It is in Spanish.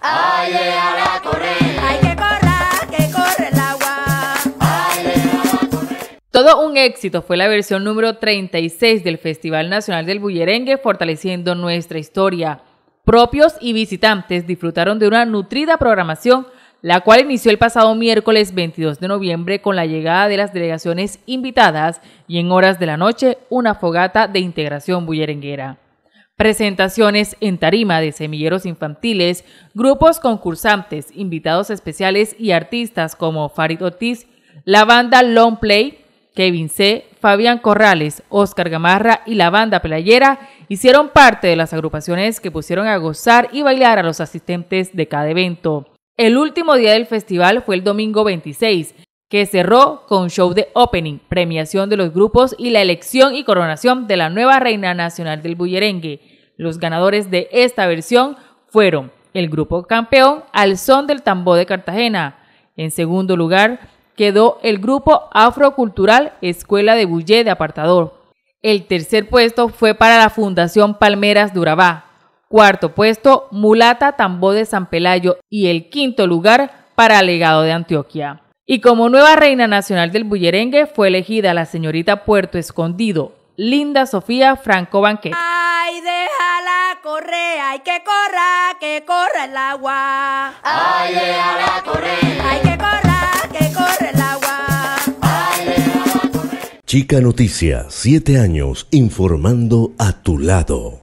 Ay, a que correr, que corre el agua. Todo un éxito fue la versión número 36 del Festival Nacional del Bullerengue, fortaleciendo nuestra historia. Propios y visitantes disfrutaron de una nutrida programación, la cual inició el pasado miércoles 22 de noviembre con la llegada de las delegaciones invitadas y en horas de la noche una fogata de integración bullerenguera presentaciones en tarima de semilleros infantiles, grupos concursantes, invitados especiales y artistas como Farid Ortiz, la banda Long Play, Kevin C., Fabián Corrales, Oscar Gamarra y la banda Playera hicieron parte de las agrupaciones que pusieron a gozar y bailar a los asistentes de cada evento. El último día del festival fue el domingo 26, que cerró con show de opening, premiación de los grupos y la elección y coronación de la nueva reina nacional del bullerengue. Los ganadores de esta versión fueron el grupo campeón Alzón del Tambó de Cartagena. En segundo lugar quedó el grupo Afrocultural Escuela de Bullé de Apartador. El tercer puesto fue para la Fundación Palmeras Durabá. Cuarto puesto, Mulata Tambó de San Pelayo. Y el quinto lugar para Legado de Antioquia. Y como nueva reina nacional del bullerengue fue elegida la señorita Puerto Escondido, Linda Sofía Franco Banquet. ¡Ay, déjala correr! hay que corra, que corra el agua! ¡Ay, déjala correr! ¡Ay, que corra, que corra el agua! ¡Ay, déjala correr! Chica Noticia, 7 años informando a tu lado.